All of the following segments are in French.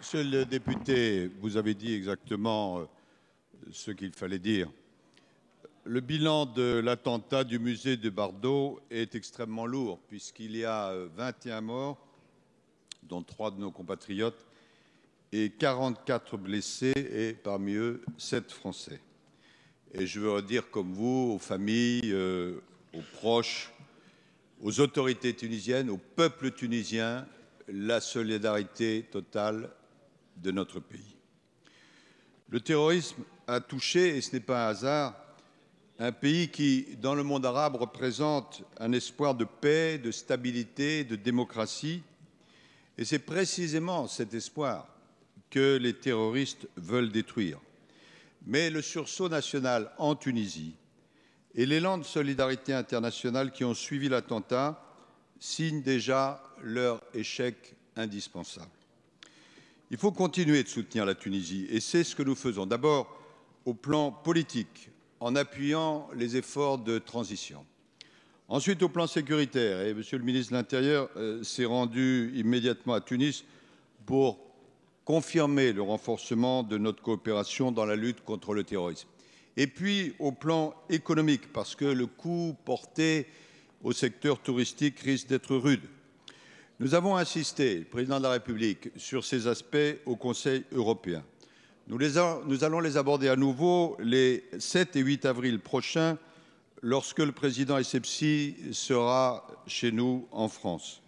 Monsieur le député, vous avez dit exactement euh, ce qu'il fallait dire. Le bilan de l'attentat du musée de Bardo est extrêmement lourd, puisqu'il y a 21 euh, morts, dont 3 de nos compatriotes, et 44 blessés, et parmi eux 7 Français. Et je veux dire, comme vous, aux familles, euh, aux proches, aux autorités tunisiennes, au peuple tunisien, la solidarité totale de notre pays. Le terrorisme a touché, et ce n'est pas un hasard, un pays qui, dans le monde arabe, représente un espoir de paix, de stabilité, de démocratie. Et c'est précisément cet espoir que les terroristes veulent détruire. Mais le sursaut national en Tunisie et l'élan de solidarité internationale qui ont suivi l'attentat signent déjà leur échec indispensable. Il faut continuer de soutenir la Tunisie et c'est ce que nous faisons. D'abord, au plan politique, en appuyant les efforts de transition. Ensuite, au plan sécuritaire, et Monsieur le ministre de l'Intérieur euh, s'est rendu immédiatement à Tunis pour confirmer le renforcement de notre coopération dans la lutte contre le terrorisme. Et puis, au plan économique, parce que le coût porté au secteur touristique risque d'être rude. Nous avons insisté, le président de la République, sur ces aspects au Conseil européen. Nous, allons les aborder à nouveau les 7 et 8 avril prochains, lorsque le président Essebsi sera chez nous en France.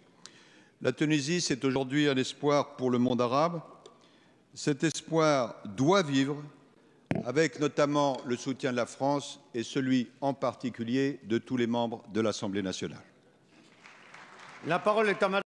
La Tunisie, c'est aujourd'hui un espoir pour le monde arabe. Cet espoir doit vivre, avec notamment le soutien de la France et celui en particulier de tous les membres de l'Assemblée nationale. La parole est à